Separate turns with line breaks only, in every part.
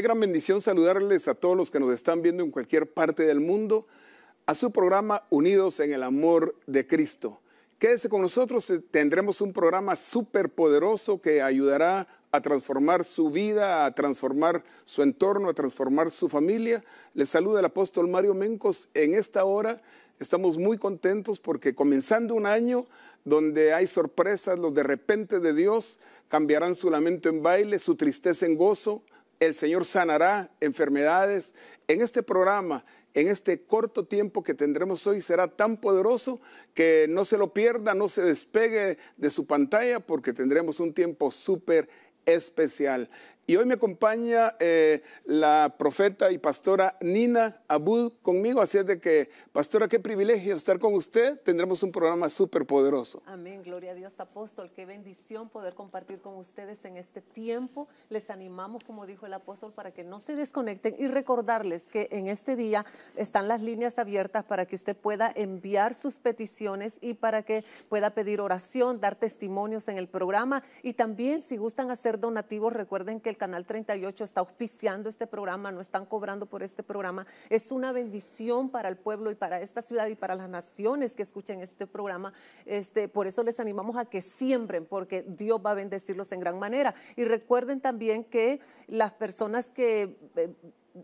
Qué gran bendición saludarles a todos los que nos están viendo en cualquier parte del mundo a su programa Unidos en el Amor de Cristo. Quédese con nosotros, eh, tendremos un programa súper poderoso que ayudará a transformar su vida, a transformar su entorno, a transformar su familia. Les saluda el apóstol Mario Mencos. En esta hora estamos muy contentos porque comenzando un año donde hay sorpresas, los de repente de Dios cambiarán su lamento en baile, su tristeza en gozo, el Señor sanará enfermedades. En este programa, en este corto tiempo que tendremos hoy, será tan poderoso que no se lo pierda, no se despegue de su pantalla, porque tendremos un tiempo súper especial. Y hoy me acompaña eh, la profeta y pastora Nina Abud conmigo. Así es de que, pastora, qué privilegio estar con usted. Tendremos un programa súper poderoso.
Amén, gloria a Dios, apóstol. Qué bendición poder compartir con ustedes en este tiempo. Les animamos, como dijo el apóstol, para que no se desconecten y recordarles que en este día están las líneas abiertas para que usted pueda enviar sus peticiones y para que pueda pedir oración, dar testimonios en el programa. Y también, si gustan hacer donativos, recuerden que el Canal 38 está auspiciando este programa, no están cobrando por este programa. Es una bendición para el pueblo y para esta ciudad y para las naciones que escuchen este programa. Este, por eso les animamos a que siembren, porque Dios va a bendecirlos en gran manera. Y recuerden también que las personas que... Eh,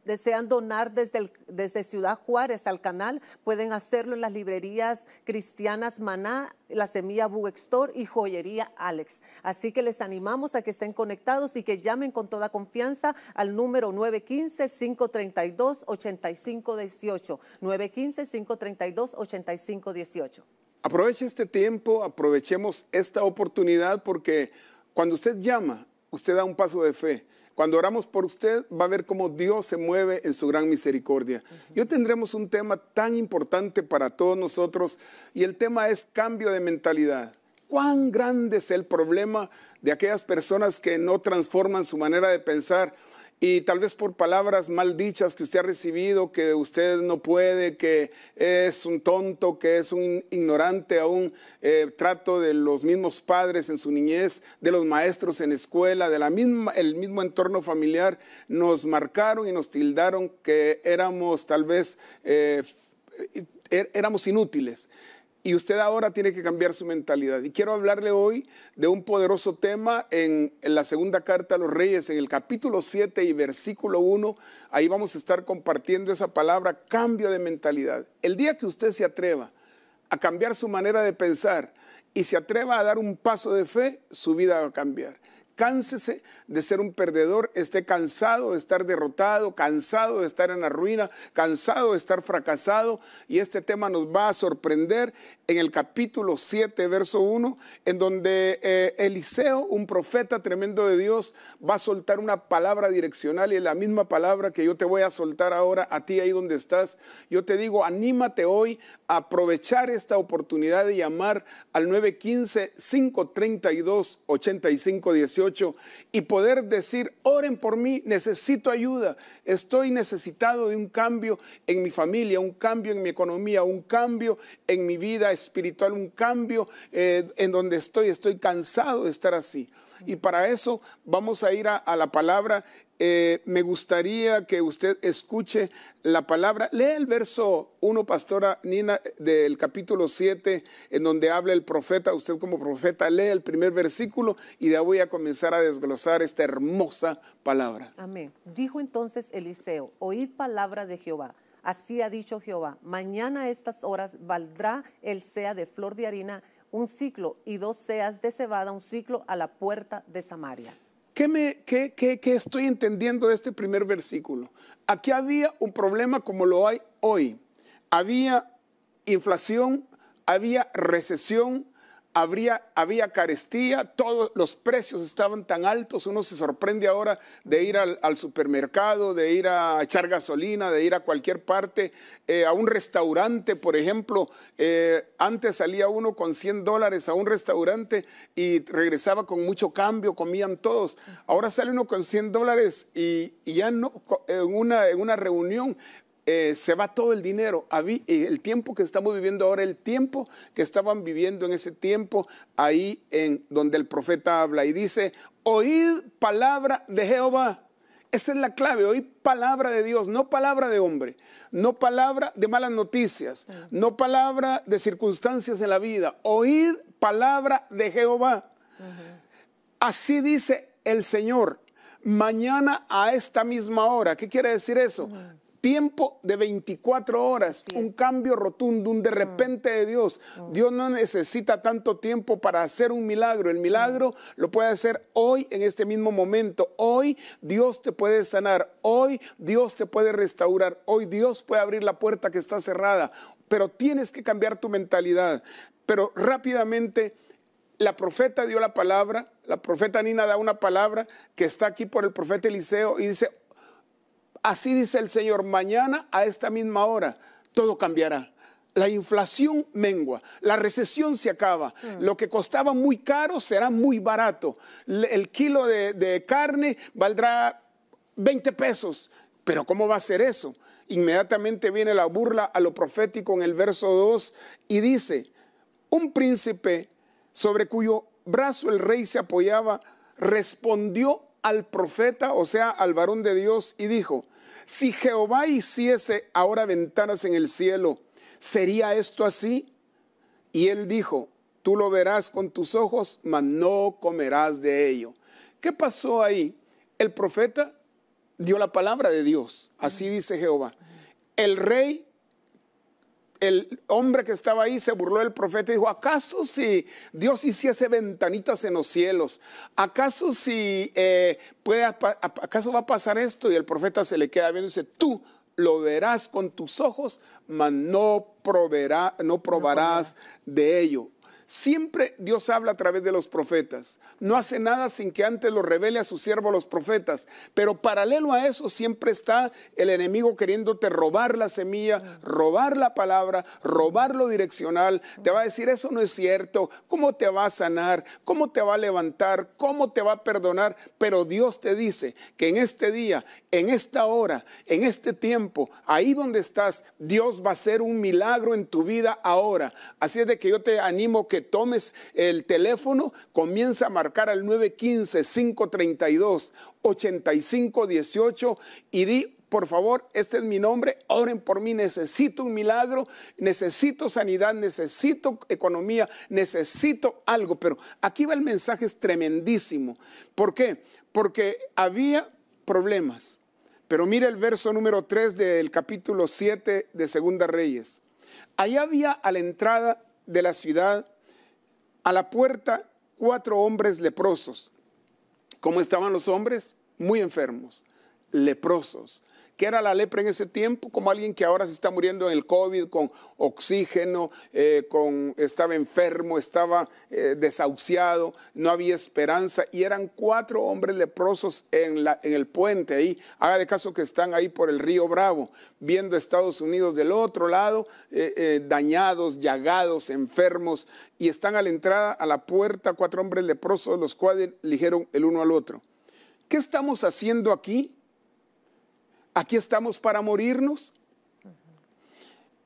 desean donar desde, desde Ciudad Juárez al canal, pueden hacerlo en las librerías cristianas Maná, la semilla Store y Joyería Alex. Así que les animamos a que estén conectados y que llamen con toda confianza al número 915-532-8518. 915-532-8518.
Aproveche este tiempo, aprovechemos esta oportunidad porque cuando usted llama, usted da un paso de fe cuando oramos por usted, va a ver cómo Dios se mueve en su gran misericordia. Yo tendremos un tema tan importante para todos nosotros y el tema es cambio de mentalidad. ¿Cuán grande es el problema de aquellas personas que no transforman su manera de pensar? y tal vez por palabras mal dichas que usted ha recibido, que usted no puede, que es un tonto, que es un ignorante, aún eh, trato de los mismos padres en su niñez, de los maestros en escuela, del el mismo entorno familiar, nos marcaron y nos tildaron que éramos tal vez... Eh, eh, er, éramos inútiles y usted ahora tiene que cambiar su mentalidad. Y quiero hablarle hoy de un poderoso tema en, la segunda carta a los reyes, en el capítulo 7 y versículo 1. Ahí vamos a estar compartiendo esa palabra, cambio de mentalidad. El día que usted se atreva a cambiar su manera de pensar y se atreva a dar un paso de fe, su vida va a cambiar. Cánsese de ser un perdedor, esté cansado de estar derrotado, cansado de estar en la ruina, cansado de estar fracasado. Y este tema nos va a sorprender en el capítulo 7, verso 1, en donde eh, Eliseo, un profeta tremendo de Dios, va a soltar una palabra direccional y es la misma palabra que yo te voy a soltar ahora a ti ahí donde estás. Yo te digo, anímate hoy aprovechar esta oportunidad de llamar al 915-532-8518 y poder decir, oren por mí, necesito ayuda, estoy necesitado de un cambio en mi familia, un cambio en mi economía, un cambio en mi vida espiritual, un cambio eh, en donde estoy, estoy cansado de estar así. Y para eso vamos a ir a, a la palabra eh, me gustaría que usted escuche la palabra. Lea el verso 1, pastora Nina, del capítulo 7, en donde habla el profeta. Usted como profeta lea el primer versículo y ya voy a comenzar a desglosar esta hermosa palabra.
Amén. Dijo entonces Eliseo, oíd palabra de Jehová. Así ha dicho Jehová, mañana a estas horas valdrá el sea de flor de harina un ciclo y dos seas de cebada un ciclo a la puerta de Samaria.
¿Qué, me, qué, qué, estoy entendiendo de este primer versículo? Aquí había un problema como lo hay hoy. Había inflación, había recesión, habría, había carestía, todos los precios estaban tan altos, uno se sorprende ahora de ir al, supermercado, de ir a echar gasolina, de ir a cualquier parte, eh, a un restaurante, por ejemplo, eh, antes salía uno con 100 dólares a un restaurante y regresaba con mucho cambio, comían todos, ahora sale uno con 100 dólares y, ya no, en una, en una reunión eh, se va todo el dinero. El tiempo que estamos viviendo ahora, el tiempo que estaban viviendo en ese tiempo, ahí en donde el profeta habla y dice, oíd palabra de Jehová. Esa es la clave, oíd palabra de Dios, no palabra de hombre, no palabra de malas noticias, no palabra de circunstancias en la vida, oíd palabra de Jehová. Así dice el Señor, mañana a esta misma hora. ¿Qué quiere decir eso? tiempo de 24 horas, un cambio rotundo, un de mm. repente de Dios. Mm. Dios no necesita tanto tiempo para hacer un milagro. El mm. milagro lo puede hacer hoy, en este mismo momento. Hoy Dios te puede sanar. Hoy Dios te puede restaurar. Hoy Dios puede abrir la puerta que está cerrada. Pero tienes que cambiar tu mentalidad. Pero rápidamente la profeta dio la palabra, la profeta Nina da una palabra que está aquí por el profeta Eliseo y dice, Así dice el Señor, mañana a esta misma hora todo cambiará. La inflación mengua, la recesión se acaba, mm. lo que costaba muy caro será muy barato, el kilo de, de carne valdrá 20 pesos, pero ¿cómo va a ser eso? Inmediatamente viene la burla a lo profético en el verso 2 y dice, un príncipe sobre cuyo brazo el rey se apoyaba, respondió al profeta, o sea, al varón de Dios, y dijo, si Jehová hiciese ahora ventanas en el cielo, ¿sería esto así? Y él dijo, tú lo verás con tus ojos, mas no comerás de ello. ¿Qué pasó ahí? El profeta dio la palabra de Dios, así dice Jehová. El rey el hombre que estaba ahí se burló del profeta y dijo, ¿acaso si Dios hiciese ventanitas en los cielos? ¿Acaso si eh, acaso va a pasar esto? Y el profeta se le queda viendo y dice, tú lo verás con tus ojos, mas no, no probarás de ello. Siempre Dios habla a través de los profetas. No hace nada sin que antes lo revele a su siervo los profetas. Pero paralelo a eso siempre está el enemigo queriéndote robar la semilla, robar la palabra, robar lo direccional. Te va a decir, eso no es cierto. ¿Cómo te va a sanar? ¿Cómo te va a levantar? ¿Cómo te va a perdonar? Pero Dios te dice que en este día, en esta hora, en este tiempo, ahí donde estás, Dios va a hacer un milagro en tu vida ahora. Así es de que yo te animo que que tomes el teléfono, comienza a marcar al 915-532-8518 y di por favor, este es mi nombre, oren por mí, necesito un milagro, necesito sanidad, necesito economía, necesito algo. Pero aquí va el mensaje, es tremendísimo. ¿Por qué? Porque había problemas. Pero mira el verso número 3 del capítulo 7 de Segunda Reyes. Allá había a la entrada de la ciudad a la puerta, cuatro hombres leprosos. ¿Cómo estaban los hombres? Muy enfermos, leprosos. ¿Qué era la lepra en ese tiempo? Como alguien que ahora se está muriendo en el COVID con oxígeno, eh, con, estaba enfermo, estaba eh, desahuciado, no había esperanza. Y eran cuatro hombres leprosos en, el puente ahí. Haga de caso que están ahí por el río Bravo, viendo Estados Unidos del otro lado, eh, dañados, llagados, enfermos. Y están a la entrada, a la puerta, cuatro hombres leprosos, los cuales dijeron el uno al otro. ¿Qué estamos haciendo aquí? aquí estamos para morirnos.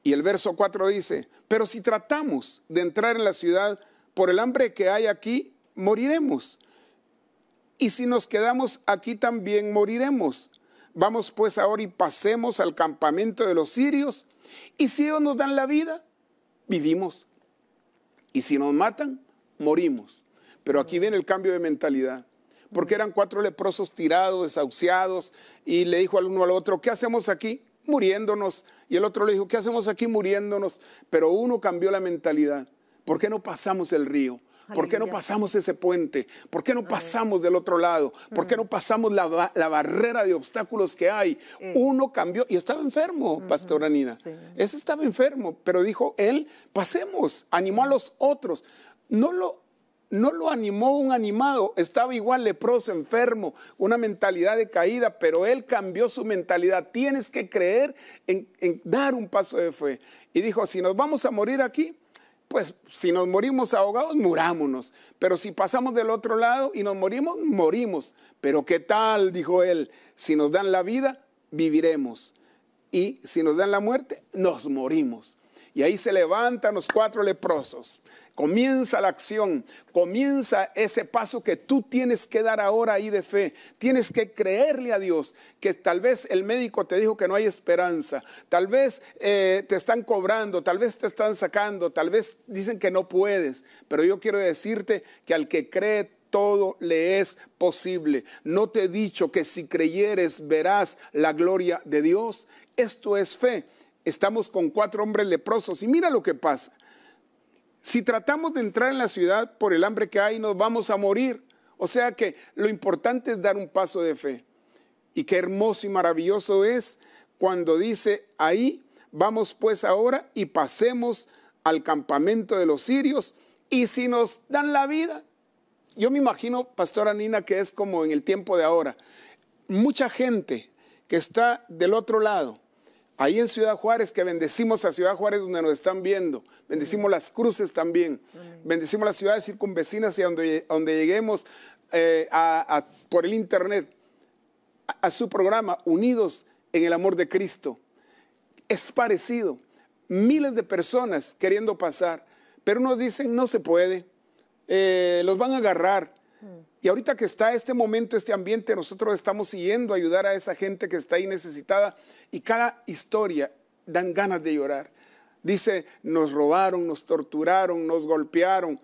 Y el verso 4 dice, pero si tratamos de entrar en la ciudad por el hambre que hay aquí, moriremos. Y si nos quedamos aquí también moriremos. Vamos pues ahora y pasemos al campamento de los sirios. Y si ellos nos dan la vida, vivimos. Y si nos matan, morimos. Pero aquí viene el cambio de mentalidad porque eran cuatro leprosos tirados, desahuciados, y le dijo al uno al otro, ¿qué hacemos aquí? Muriéndonos. Y el otro le dijo, ¿qué hacemos aquí muriéndonos? Pero uno cambió la mentalidad. ¿Por qué no pasamos el río? ¿Por qué no pasamos ese puente? ¿Por qué no pasamos del otro lado? ¿Por qué no pasamos la, barrera de obstáculos que hay? Eh. Uno cambió y estaba enfermo, pastora Nina. Ese estaba enfermo, pero dijo él, pasemos, animó a los otros. No lo no lo animó un animado, estaba igual leproso, enfermo, una mentalidad de caída, pero él cambió su mentalidad. Tienes que creer en, dar un paso de fe. Y dijo, si nos vamos a morir aquí, pues si nos morimos ahogados, murámonos. Pero si pasamos del otro lado y nos morimos, morimos. Pero ¿qué tal? Dijo él, si nos dan la vida, viviremos. Y si nos dan la muerte, nos morimos. Y ahí se levantan los cuatro leprosos. Comienza la acción, comienza ese paso que tú tienes que dar ahora ahí de fe. Tienes que creerle a Dios que tal vez el médico te dijo que no hay esperanza, tal vez eh, te están cobrando, tal vez te están sacando, tal vez dicen que no puedes. Pero yo quiero decirte que al que cree todo le es posible. No te he dicho que si creyeres verás la gloria de Dios. Esto es fe estamos con cuatro hombres leprosos. Y mira lo que pasa. Si tratamos de entrar en la ciudad por el hambre que hay, nos vamos a morir. O sea que lo importante es dar un paso de fe. Y qué hermoso y maravilloso es cuando dice, ahí vamos pues ahora y pasemos al campamento de los sirios. Y si nos dan la vida, yo me imagino, pastora Nina, que es como en el tiempo de ahora. Mucha gente que está del otro lado, Ahí en Ciudad Juárez, que bendecimos a Ciudad Juárez donde nos están viendo, bendecimos las cruces también, bendecimos las ciudades circunvecinas y donde, donde lleguemos eh, por el Internet, a su programa, unidos en el amor de Cristo. Es parecido, miles de personas queriendo pasar, pero nos dicen no se puede, eh, los van a agarrar, y ahorita que está este momento, este ambiente, nosotros estamos siguiendo a ayudar a esa gente que está ahí necesitada y cada historia dan ganas de llorar. Dice, nos robaron, nos torturaron, nos golpearon,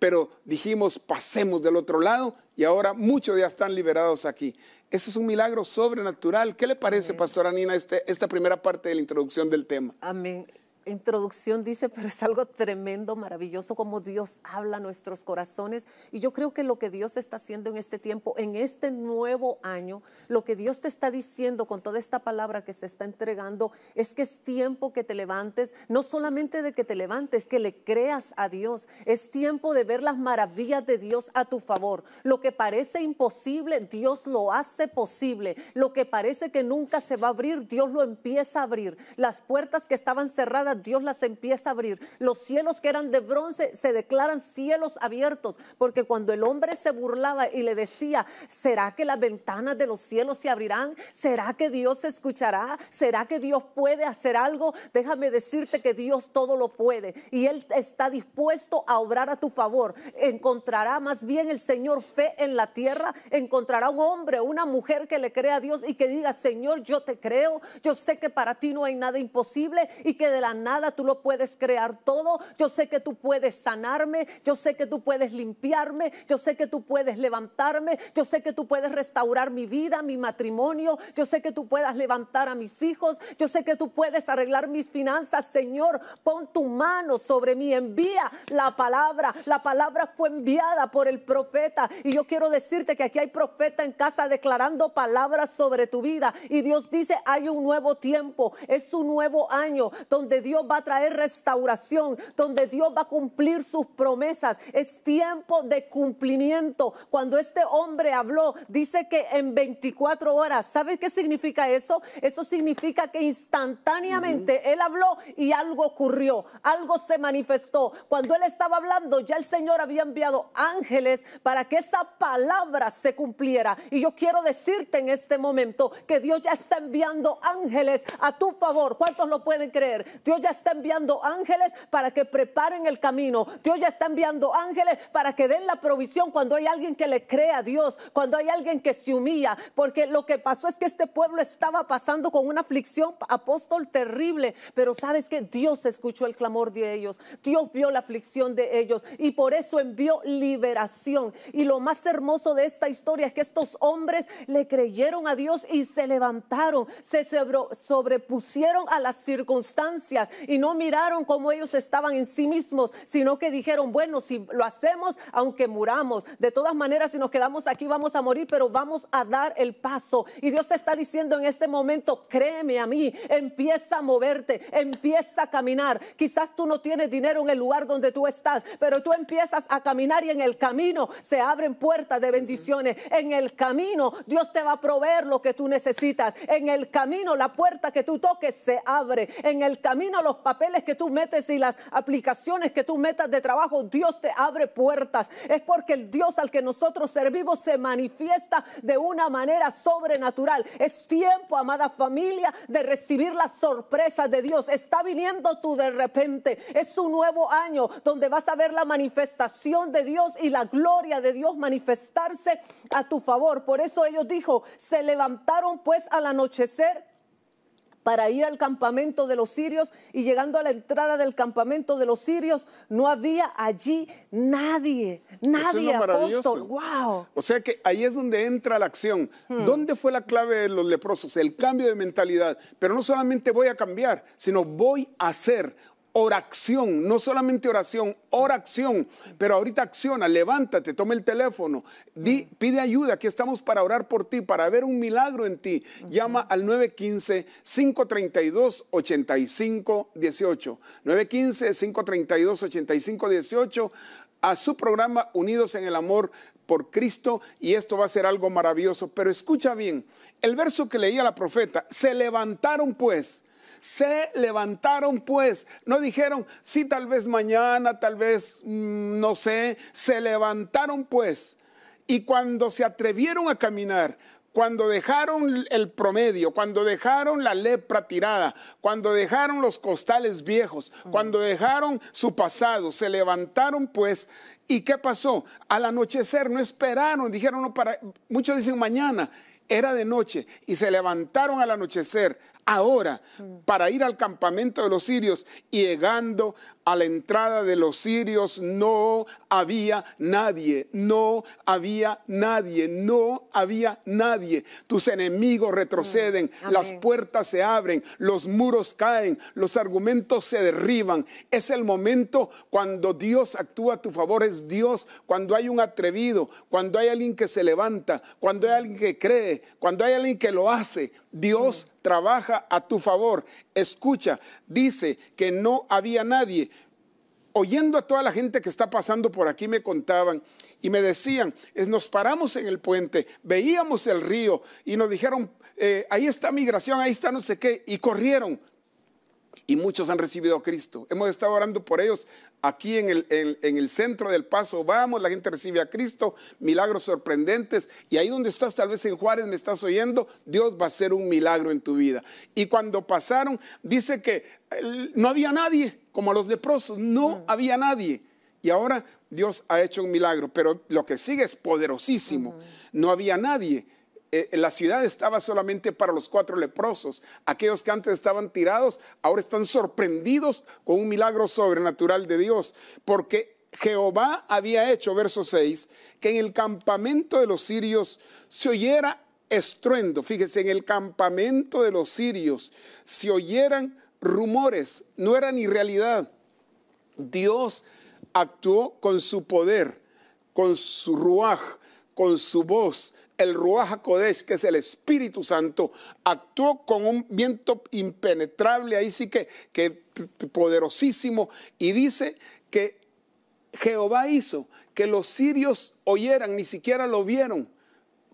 pero dijimos, pasemos del otro lado y ahora muchos ya están liberados aquí. Ese es un milagro sobrenatural. ¿Qué le parece, pastora Nina, este, esta primera parte de la introducción del tema?
Amén introducción dice, pero es algo tremendo, maravilloso, como Dios habla a nuestros corazones. Y yo creo que lo que Dios está haciendo en este tiempo, en este nuevo año, lo que Dios te está diciendo con toda esta palabra que se está entregando, es que es tiempo que te levantes, no solamente de que te levantes, que le creas a Dios. Es tiempo de ver las maravillas de Dios a tu favor. Lo que parece imposible, Dios lo hace posible. Lo que parece que nunca se va a abrir, Dios lo empieza a abrir. Las puertas que estaban cerradas, Dios las empieza a abrir. Los cielos que eran de bronce se declaran cielos abiertos, porque cuando el hombre se burlaba y le decía, ¿será que las ventanas de los cielos se abrirán? ¿Será que Dios se escuchará? ¿Será que Dios puede hacer algo? Déjame decirte que Dios todo lo puede y Él está dispuesto a obrar a tu favor. Encontrará más bien el Señor fe en la tierra, encontrará un hombre, una mujer que le crea a Dios y que diga, Señor, yo te creo, yo sé que para ti no hay nada imposible y que de la nada, tú lo puedes crear todo, yo sé que tú puedes sanarme, yo sé que tú puedes limpiarme, yo sé que tú puedes levantarme, yo sé que tú puedes restaurar mi vida, mi matrimonio, yo sé que tú puedas levantar a mis hijos, yo sé que tú puedes arreglar mis finanzas, Señor, pon tu mano sobre mí, envía la palabra, la palabra fue enviada por el profeta y yo quiero decirte que aquí hay profeta en casa declarando palabras sobre tu vida y Dios dice, hay un nuevo tiempo, es un nuevo año donde Dios va a traer restauración, donde Dios va a cumplir sus promesas. Es tiempo de cumplimiento. Cuando este hombre habló, dice que en 24 horas, ¿sabe qué significa eso? Eso significa que instantáneamente él habló y algo ocurrió, algo se manifestó. Cuando él estaba hablando, ya el Señor había enviado ángeles para que esa palabra se cumpliera. Y yo quiero decirte en este momento que Dios ya está enviando ángeles a tu favor. ¿Cuántos lo pueden creer? Dios está enviando ángeles para que preparen el camino. Dios ya está enviando ángeles para que den la provisión cuando hay alguien que le cree a Dios, cuando hay alguien que se humilla. Porque lo que pasó es que este pueblo estaba pasando con una aflicción apóstol terrible. Pero sabes que Dios escuchó el clamor de ellos. Dios vio la aflicción de ellos y por eso envió liberación. Y lo más hermoso de esta historia es que estos hombres le creyeron a Dios y se levantaron, se sobrepusieron a las circunstancias y no miraron cómo ellos estaban en sí mismos, sino que dijeron, bueno, si lo hacemos, aunque muramos, de todas maneras, si nos quedamos aquí vamos a morir, pero vamos a dar el paso. Y Dios te está diciendo en este momento, créeme a mí, empieza a moverte, empieza a caminar. Quizás tú no tienes dinero en el lugar donde tú estás, pero tú empiezas a caminar y en el camino se abren puertas de bendiciones. En el camino Dios te va a proveer lo que tú necesitas. En el camino la puerta que tú toques se abre. En el camino los papeles que tú metes y las aplicaciones que tú metas de trabajo, Dios te abre puertas. Es porque el Dios al que nosotros servimos se manifiesta de una manera sobrenatural. Es tiempo, amada familia, de recibir las sorpresas de Dios. Está viniendo tú de repente. Es un nuevo año donde vas a ver la manifestación de Dios y la gloria de Dios manifestarse a tu favor. Por eso ellos dijo, se levantaron pues al anochecer para ir al campamento de los sirios y llegando a la entrada del campamento de los sirios no había allí nadie, nadie Eso
Wow. O sea que ahí es donde entra la acción. Hmm. ¿Dónde fue la clave de los leprosos? El cambio de mentalidad, pero no solamente voy a cambiar, sino voy a hacer oración, no solamente oración, oración, pero ahorita acciona, levántate, toma el teléfono, pide ayuda, aquí estamos para orar por ti, para ver un milagro en ti. Llama al 915-532-8518, 915-532-8518 a su programa Unidos en el Amor por Cristo y esto va a ser algo maravilloso. Pero escucha bien, el verso que leía la profeta, se levantaron pues se levantaron pues, no dijeron, sí, tal vez mañana, tal vez, mm, no sé, se levantaron pues. Y cuando se atrevieron a caminar, cuando dejaron el promedio, cuando dejaron la lepra tirada, cuando dejaron los costales viejos, cuando dejaron su pasado, se levantaron pues. ¿Y qué pasó? Al anochecer no esperaron, dijeron, no, para, muchos dicen mañana, era de noche y se levantaron al anochecer, ahora, mm. para ir al campamento de los sirios y llegando a la entrada de los sirios no había nadie, no había nadie, no había nadie. Tus enemigos retroceden, mm, las puertas se abren, los muros caen, los argumentos se derriban. Es el momento cuando Dios actúa a tu favor, es Dios, cuando hay un atrevido, cuando hay alguien que se levanta, cuando hay alguien que cree, cuando hay alguien que lo hace, Dios trabaja a tu favor. Escucha, dice que no había nadie. Oyendo a toda la gente que está pasando por aquí me contaban y me decían, nos paramos en el puente, veíamos el río y nos dijeron, eh, ahí está migración, ahí está no sé qué, y corrieron, y muchos han recibido a Cristo. Hemos estado orando por ellos aquí en el, centro del paso. Vamos, la gente recibe a Cristo, milagros sorprendentes. Y ahí donde estás, tal vez en Juárez me estás oyendo, Dios va a hacer un milagro en tu vida. Y cuando pasaron, dice que no había nadie, como los leprosos, no mm. había nadie. Y ahora Dios ha hecho un milagro, pero lo que sigue es poderosísimo. Mm. No había nadie. Eh, eh, la ciudad estaba solamente para los cuatro leprosos. Aquellos que antes estaban tirados ahora están sorprendidos con un milagro sobrenatural de Dios, porque Jehová había hecho, verso 6, que en el campamento de los sirios se oyera estruendo. Fíjese, en el campamento de los sirios se oyeran rumores, no era ni realidad. Dios actuó con su poder, con su ruaj, con su voz, el Ruach Kodesh, que es el Espíritu Santo, actuó con un viento impenetrable, ahí sí que, que poderosísimo, y dice que Jehová hizo que los sirios oyeran, ni siquiera lo vieron,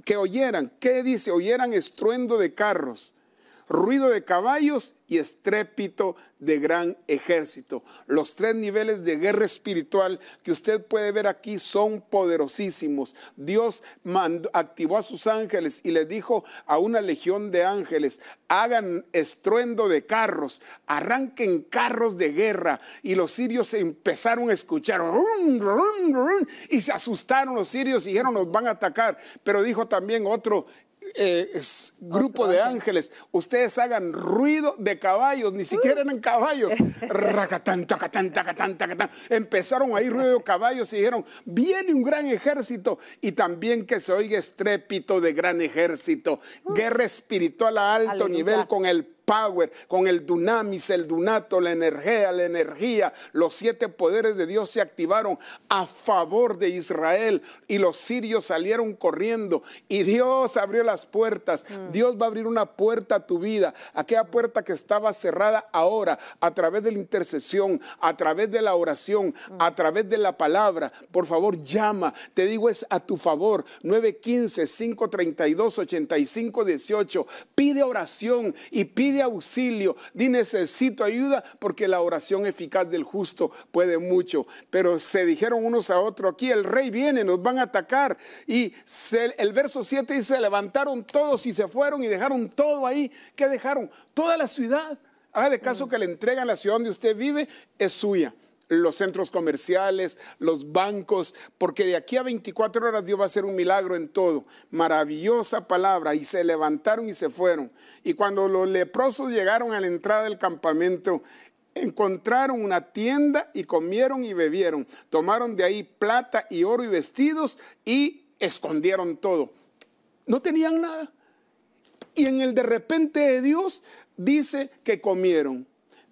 que oyeran, ¿qué dice? Oyeran estruendo de carros ruido de caballos y estrépito de gran ejército. Los tres niveles de guerra espiritual que usted puede ver aquí son poderosísimos. Dios activó a sus ángeles y les dijo a una legión de ángeles, hagan estruendo de carros, arranquen carros de guerra. Y los sirios empezaron a escuchar y se asustaron los sirios y dijeron, nos van a atacar. Pero dijo también otro, eh, es grupo de ángeles. Ustedes hagan ruido de caballos, ni siquiera eran caballos. Empezaron ahí ruido de caballos y dijeron, viene un gran ejército y también que se oiga estrépito de gran ejército. Guerra espiritual a alto nivel con el power, con el dunamis, el dunato, la energía, la energía. Los siete poderes de Dios se activaron a favor de Israel y los sirios salieron corriendo y Dios abrió las puertas. Mm. Dios va a abrir una puerta a tu vida, aquella puerta que estaba cerrada ahora a través de la intercesión, a través de la oración, mm. a través de la palabra. Por favor, llama. Te digo, es a tu favor. 915-532-8518. Pide oración y pide Pide auxilio, di necesito ayuda porque la oración eficaz del justo puede mucho. Pero se dijeron unos a otros, aquí el rey viene, nos van a atacar. Y el verso 7 dice, levantaron todos y se fueron y dejaron todo ahí. ¿Qué dejaron? Toda la ciudad. Haga de caso mm. que le entregan la ciudad donde usted vive, es suya los centros comerciales, los bancos, porque de aquí a 24 horas Dios va a hacer un milagro en todo. Maravillosa palabra. Y se levantaron y se fueron. Y cuando los leprosos llegaron a la entrada del campamento, encontraron una tienda y comieron y bebieron. Tomaron de ahí plata y oro y vestidos y escondieron todo. No tenían nada. Y en el de repente de Dios dice que comieron,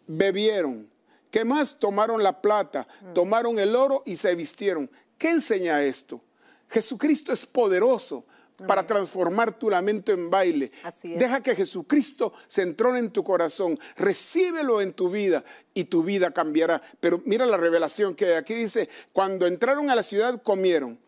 bebieron, ¿Qué más? Tomaron la plata, mm. tomaron el oro y se vistieron. ¿Qué enseña esto? Jesucristo es poderoso para mm. transformar tu lamento en baile. Deja que Jesucristo se entrone en tu corazón, recíbelo en tu vida y tu vida cambiará. Pero mira la revelación que aquí dice, cuando entraron a la ciudad comieron.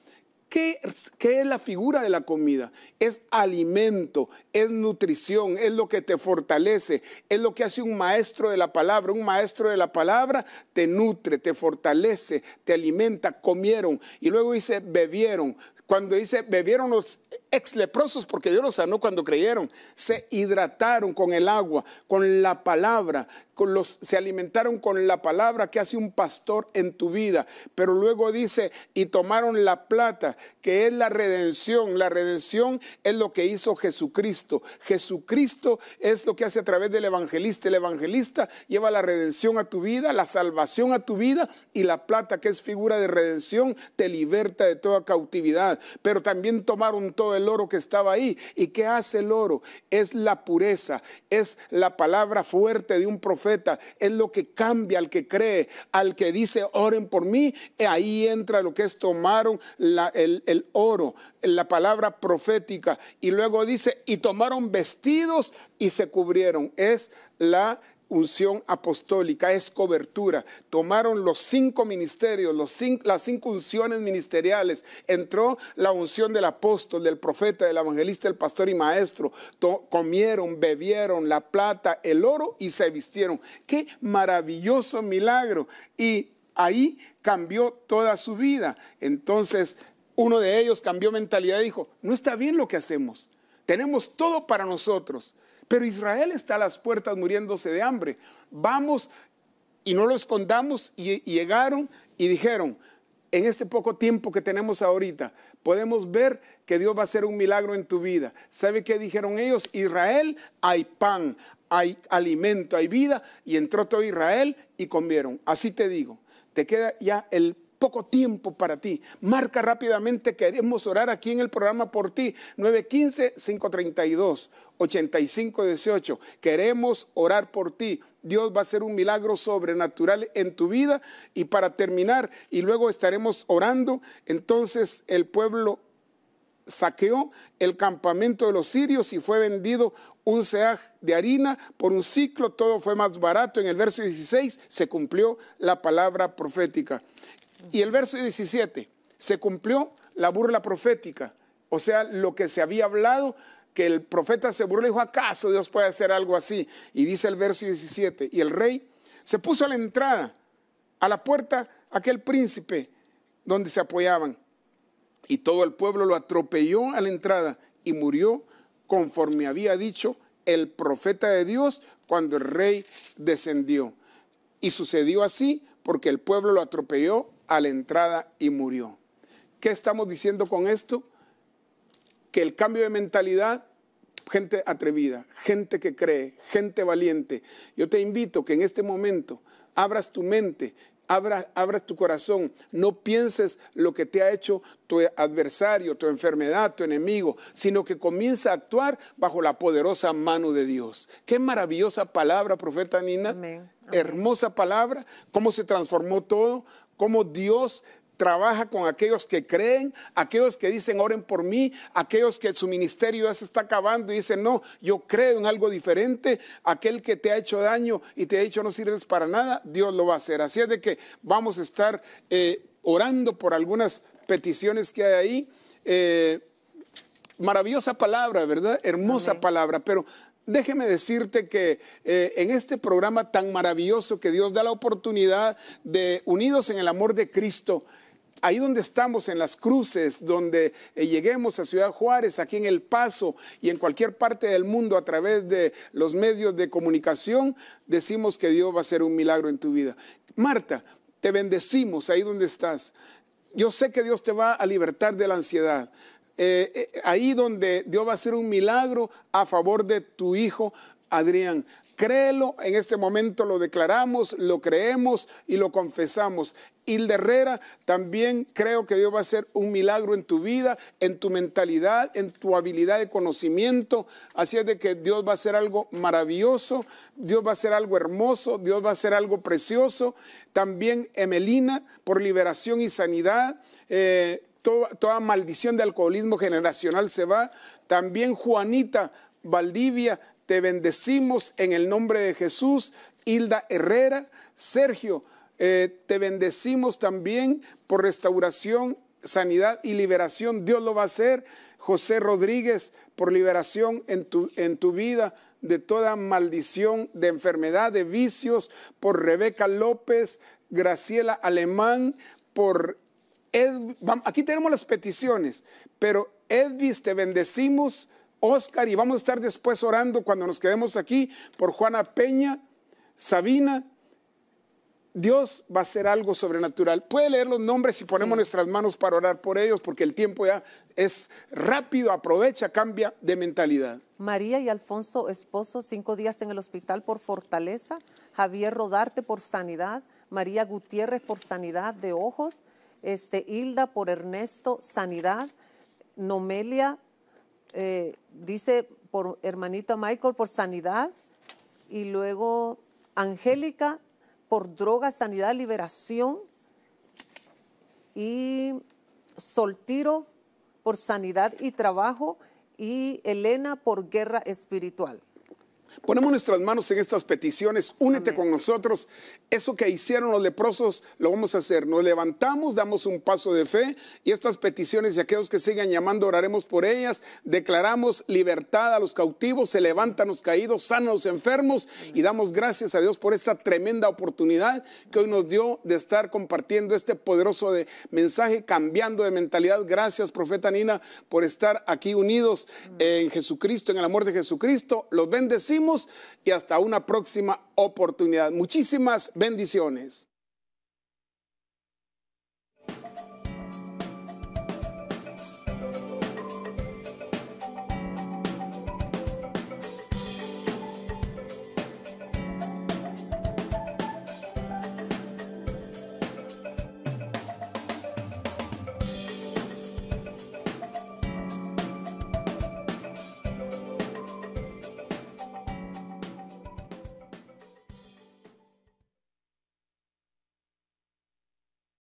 ¿Qué, es la figura de la comida? Es alimento, es nutrición, es lo que te fortalece, es lo que hace un maestro de la palabra. Un maestro de la palabra te nutre, te fortalece, te alimenta, comieron. Y luego dice, bebieron. Cuando dice, bebieron los ex leprosos, porque Dios los sanó cuando creyeron. Se hidrataron con el agua, con la palabra, con los, se alimentaron con la palabra que hace un pastor en tu vida. Pero luego dice, y tomaron la plata, que es la redención. La redención es lo que hizo Jesucristo. Jesucristo es lo que hace a través del evangelista. El evangelista lleva la redención a tu vida, la salvación a tu vida y la plata que es figura de redención te liberta de toda cautividad. Pero también tomaron todo el oro que estaba ahí. ¿Y qué hace el oro? Es la pureza, es la palabra fuerte de un profeta, es lo que cambia al que cree, al que dice, oren por mí. y Ahí entra lo que es tomaron el, el oro, la palabra profética. Y luego dice, y tomaron vestidos y se cubrieron. Es la unción apostólica, es cobertura. Tomaron los cinco ministerios, los cinco, las cinco unciones ministeriales. Entró la unción del apóstol, del profeta, del evangelista, el pastor y maestro. comieron, bebieron la plata, el oro y se vistieron. Qué maravilloso milagro. Y ahí cambió toda su vida. Entonces, uno de ellos cambió mentalidad y dijo, no está bien lo que hacemos. Tenemos todo para nosotros. Pero Israel está a las puertas muriéndose de hambre. Vamos y no lo escondamos y, llegaron y dijeron, en este poco tiempo que tenemos ahorita, podemos ver que Dios va a hacer un milagro en tu vida. ¿Sabe qué dijeron ellos? Israel, hay pan, hay alimento, hay vida. Y entró todo Israel y comieron. Así te digo, te queda ya el poco tiempo para ti. Marca rápidamente, queremos orar aquí en el programa por ti. 915-532-8518. Queremos orar por ti. Dios va a hacer un milagro sobrenatural en tu vida. Y para terminar, y luego estaremos orando, entonces el pueblo saqueó el campamento de los sirios y fue vendido un seaj de harina por un ciclo, todo fue más barato. En el verso 16 se cumplió la palabra profética. Y el verso 17, se cumplió la burla profética, o sea, lo que se había hablado, que el profeta se burló y dijo, ¿acaso Dios puede hacer algo así? Y dice el verso 17, y el rey se puso a la entrada, a la puerta, aquel príncipe donde se apoyaban, y todo el pueblo lo atropelló a la entrada y murió conforme había dicho el profeta de Dios cuando el rey descendió. Y sucedió así porque el pueblo lo atropelló a la entrada y murió. ¿Qué estamos diciendo con esto? Que el cambio de mentalidad, gente atrevida, gente que cree, gente valiente. Yo te invito que en este momento abras tu mente, abras, tu corazón, no pienses lo que te ha hecho tu adversario, tu enfermedad, tu enemigo, sino que comienza a actuar bajo la poderosa mano de Dios. Qué maravillosa palabra, profeta Nina. Hermosa palabra, cómo se transformó todo cómo Dios trabaja con aquellos que creen, aquellos que dicen oren por mí, aquellos que su ministerio ya se está acabando y dicen no, yo creo en algo diferente, aquel que te ha hecho daño y te ha dicho no sirves para nada, Dios lo va a hacer. Así es de que vamos a estar eh, orando por algunas peticiones que hay ahí. Eh, maravillosa palabra, ¿verdad? Hermosa palabra, pero Déjeme decirte que eh, en este programa tan maravilloso que Dios da la oportunidad de unidos en el amor de Cristo, ahí donde estamos, en las cruces, donde eh, lleguemos a Ciudad Juárez, aquí en El Paso y en cualquier parte del mundo a través de los medios de comunicación, decimos que Dios va a hacer un milagro en tu vida. Marta, te bendecimos ahí donde estás. Yo sé que Dios te va a libertar de la ansiedad. Eh, eh, ahí donde Dios va a hacer un milagro a favor de tu hijo Adrián. Créelo, en este momento lo declaramos, lo creemos y lo confesamos. Hilde Herrera, también creo que Dios va a hacer un milagro en tu vida, en tu mentalidad, en tu habilidad de conocimiento. Así es de que Dios va a hacer algo maravilloso, Dios va a hacer algo hermoso, Dios va a hacer algo precioso. También Emelina, por liberación y sanidad. Eh, toda, maldición de alcoholismo generacional se va. También Juanita Valdivia, te bendecimos en el nombre de Jesús. Hilda Herrera, Sergio, eh, te bendecimos también por restauración, sanidad y liberación. Dios lo va a hacer. José Rodríguez, por liberación en tu, en tu vida de toda maldición, de enfermedad, de vicios, por Rebeca López, Graciela Alemán, por aquí tenemos las peticiones, pero Edvis, te bendecimos, Oscar, y vamos a estar después orando cuando nos quedemos aquí por Juana Peña, Sabina. Dios va a hacer algo sobrenatural. Puede leer los nombres y ponemos nuestras manos para orar por ellos, porque el tiempo ya es rápido, aprovecha, cambia de mentalidad.
María y Alfonso, esposo, cinco días en el hospital por fortaleza. Javier Rodarte por sanidad. María Gutiérrez por sanidad de ojos este, Hilda por Ernesto, Sanidad, Nomelia, eh, dice por hermanita Michael por Sanidad, y luego Angélica por Droga, Sanidad, Liberación, y Soltiro por Sanidad y Trabajo, y Elena por Guerra Espiritual.
Ponemos nuestras manos en estas peticiones, únete con nosotros. Eso que hicieron los leprosos lo vamos a hacer. Nos levantamos, damos un paso de fe y estas peticiones y aquellos que sigan llamando oraremos por ellas. Declaramos libertad a los cautivos, se levantan los caídos, sanan los enfermos y damos gracias a Dios por esta tremenda oportunidad que hoy nos dio de estar compartiendo este poderoso mensaje, cambiando de mentalidad. Gracias, profeta Nina, por estar aquí unidos en Jesucristo, en el amor de Jesucristo. Los bendecimos y hasta una próxima oportunidad. Muchísimas bendiciones.